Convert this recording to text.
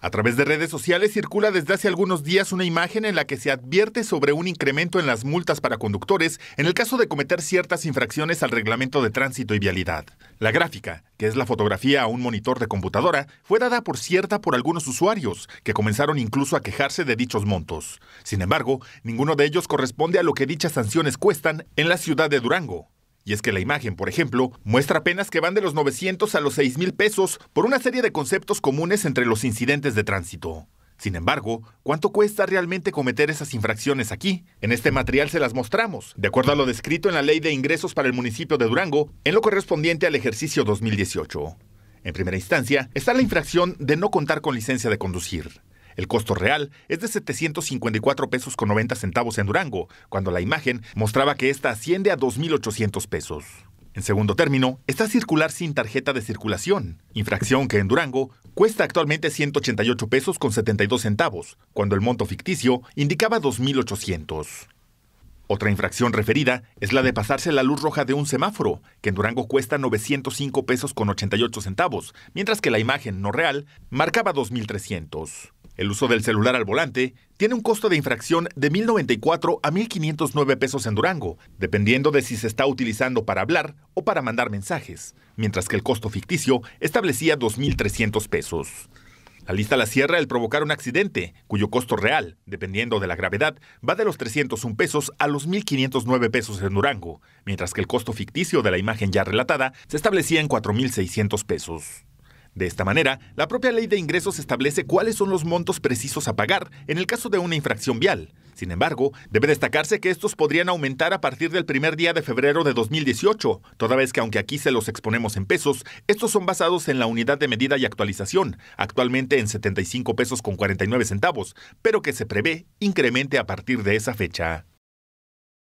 A través de redes sociales circula desde hace algunos días una imagen en la que se advierte sobre un incremento en las multas para conductores en el caso de cometer ciertas infracciones al reglamento de tránsito y vialidad. La gráfica, que es la fotografía a un monitor de computadora, fue dada por cierta por algunos usuarios, que comenzaron incluso a quejarse de dichos montos. Sin embargo, ninguno de ellos corresponde a lo que dichas sanciones cuestan en la ciudad de Durango. Y es que la imagen, por ejemplo, muestra apenas que van de los 900 a los 6 mil pesos por una serie de conceptos comunes entre los incidentes de tránsito. Sin embargo, ¿cuánto cuesta realmente cometer esas infracciones aquí? En este material se las mostramos, de acuerdo a lo descrito en la Ley de Ingresos para el municipio de Durango, en lo correspondiente al ejercicio 2018. En primera instancia, está la infracción de no contar con licencia de conducir. El costo real es de 754 pesos con 90 centavos en Durango, cuando la imagen mostraba que esta asciende a 2.800 pesos. En segundo término, está circular sin tarjeta de circulación, infracción que en Durango cuesta actualmente 188 pesos con 72 centavos, cuando el monto ficticio indicaba 2.800. Otra infracción referida es la de pasarse la luz roja de un semáforo, que en Durango cuesta 905 pesos con 88 centavos, mientras que la imagen no real marcaba 2.300. El uso del celular al volante tiene un costo de infracción de 1.094 a 1.509 pesos en Durango, dependiendo de si se está utilizando para hablar o para mandar mensajes, mientras que el costo ficticio establecía 2.300 pesos. La lista la cierra el provocar un accidente, cuyo costo real, dependiendo de la gravedad, va de los 301 pesos a los 1.509 pesos en Durango, mientras que el costo ficticio de la imagen ya relatada se establecía en 4.600 pesos. De esta manera, la propia ley de ingresos establece cuáles son los montos precisos a pagar en el caso de una infracción vial. Sin embargo, debe destacarse que estos podrían aumentar a partir del primer día de febrero de 2018, toda vez que aunque aquí se los exponemos en pesos, estos son basados en la unidad de medida y actualización, actualmente en 75 pesos con 49 centavos, pero que se prevé incremente a partir de esa fecha.